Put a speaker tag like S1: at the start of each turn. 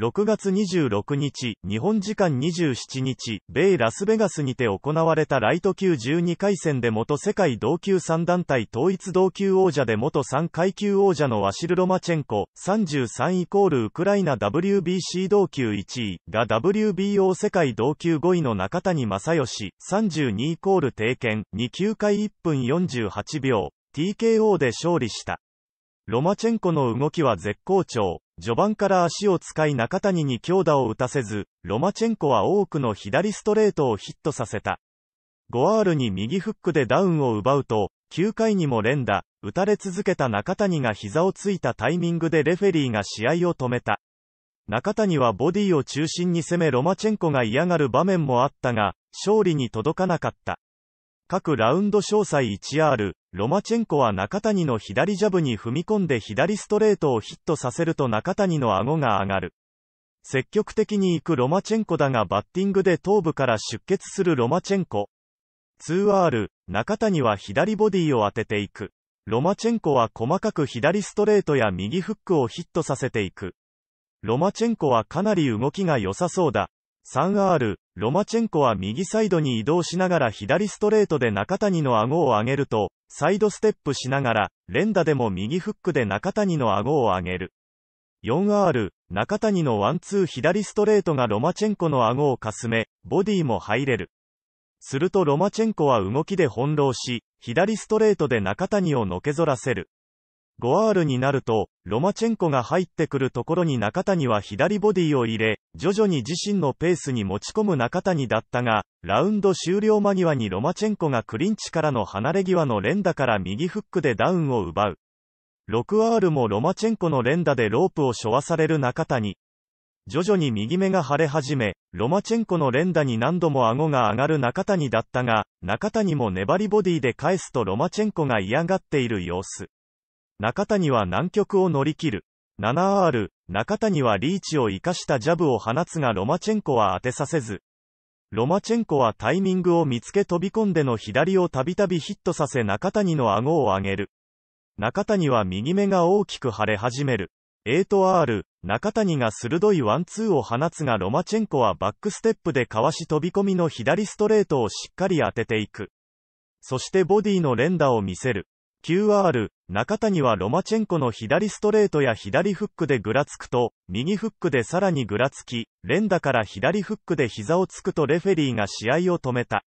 S1: 6月26日、日本時間27日、米ラスベガスにて行われたライト級12回戦で元世界同級3団体統一同級王者で元3階級王者のワシル・ロマチェンコ、33イコールウクライナ WBC 同級1位が WBO 世界同級5位の中谷正義、32イコール定見、2 9回1分48秒、TKO で勝利した。ロマチェンコの動きは絶好調。序盤から足を使い中谷に強打を打たせず、ロマチェンコは多くの左ストレートをヒットさせた。ゴアールに右フックでダウンを奪うと、9回にも連打、打たれ続けた中谷が膝をついたタイミングでレフェリーが試合を止めた。中谷はボディを中心に攻めロマチェンコが嫌がる場面もあったが、勝利に届かなかった。各ラウンド詳細 1R、ロマチェンコは中谷の左ジャブに踏み込んで左ストレートをヒットさせると中谷の顎が上がる。積極的に行くロマチェンコだがバッティングで頭部から出血するロマチェンコ。2R、中谷は左ボディを当てていく。ロマチェンコは細かく左ストレートや右フックをヒットさせていく。ロマチェンコはかなり動きが良さそうだ。3R、ロマチェンコは右サイドに移動しながら左ストレートで中谷の顎を上げると、サイドステップしながら、連打でも右フックで中谷の顎を上げる。4R、中谷のワンツー左ストレートがロマチェンコの顎をかすめ、ボディも入れる。するとロマチェンコは動きで翻弄し、左ストレートで中谷をのけぞらせる。5 r になると、ロマチェンコが入ってくるところに中谷は左ボディを入れ、徐々に自身のペースに持ち込む中谷だったが、ラウンド終了間際にロマチェンコがクリンチからの離れ際の連打から右フックでダウンを奪う。6R もロマチェンコの連打でロープを処和わされる中谷。徐々に右目が腫れ始め、ロマチェンコの連打に何度も顎が上がる中谷だったが、中谷も粘りボディで返すとロマチェンコが嫌がっている様子。中谷は南極を乗り切る。7R、中谷はリーチを生かしたジャブを放つがロマチェンコは当てさせず。ロマチェンコはタイミングを見つけ飛び込んでの左をたびたびヒットさせ中谷の顎を上げる。中谷は右目が大きく腫れ始める。8R、中谷が鋭いワンツーを放つがロマチェンコはバックステップでかわし飛び込みの左ストレートをしっかり当てていく。そしてボディの連打を見せる。9R、中谷はロマチェンコの左ストレートや左フックでぐらつくと、右フックでさらにぐらつき、連打から左フックで膝をつくとレフェリーが試合を止めた。